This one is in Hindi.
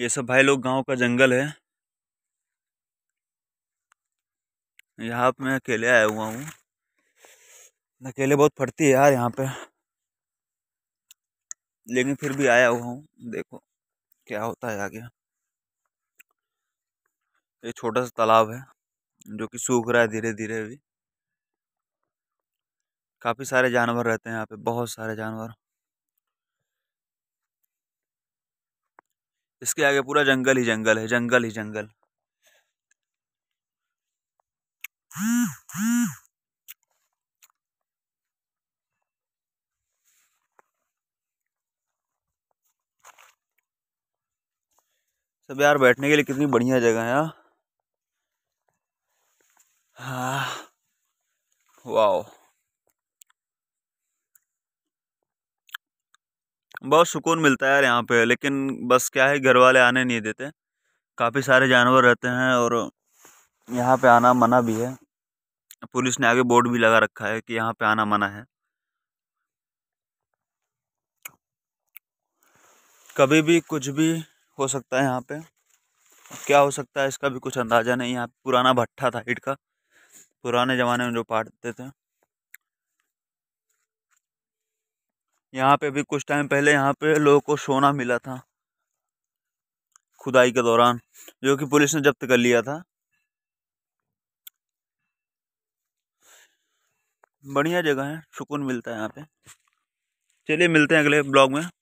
ये सब भाई लोग गांव का जंगल है यहाँ पे मैं अकेले आया हुआ हूँ अकेले बहुत फटती है यार यहाँ पे लेकिन फिर भी आया हुआ हूँ देखो क्या होता है आगे ये छोटा सा तालाब है जो कि सूख रहा है धीरे धीरे अभी काफ़ी सारे जानवर रहते हैं यहाँ पे बहुत सारे जानवर इसके आगे पूरा जंगल ही जंगल है जंगल ही जंगल सब यार बैठने के लिए कितनी बढ़िया जगह है यार हाँ, हाँ। वाह बहुत सुकून मिलता है यार यहाँ पे लेकिन बस क्या है घर वाले आने नहीं देते काफ़ी सारे जानवर रहते हैं और यहाँ पे आना मना भी है पुलिस ने आगे बोर्ड भी लगा रखा है कि यहाँ पे आना मना है कभी भी कुछ भी हो सकता है यहाँ पे क्या हो सकता है इसका भी कुछ अंदाज़ा नहीं यहाँ पुराना भट्टा था हिट का पुराने ज़माने में जो पाटते थे यहाँ पे भी कुछ टाइम पहले यहाँ पे लोगों को सोना मिला था खुदाई के दौरान जो कि पुलिस ने जब्त कर लिया था बढ़िया जगह है सुकून मिलता है यहाँ पे चलिए मिलते हैं अगले ब्लॉग में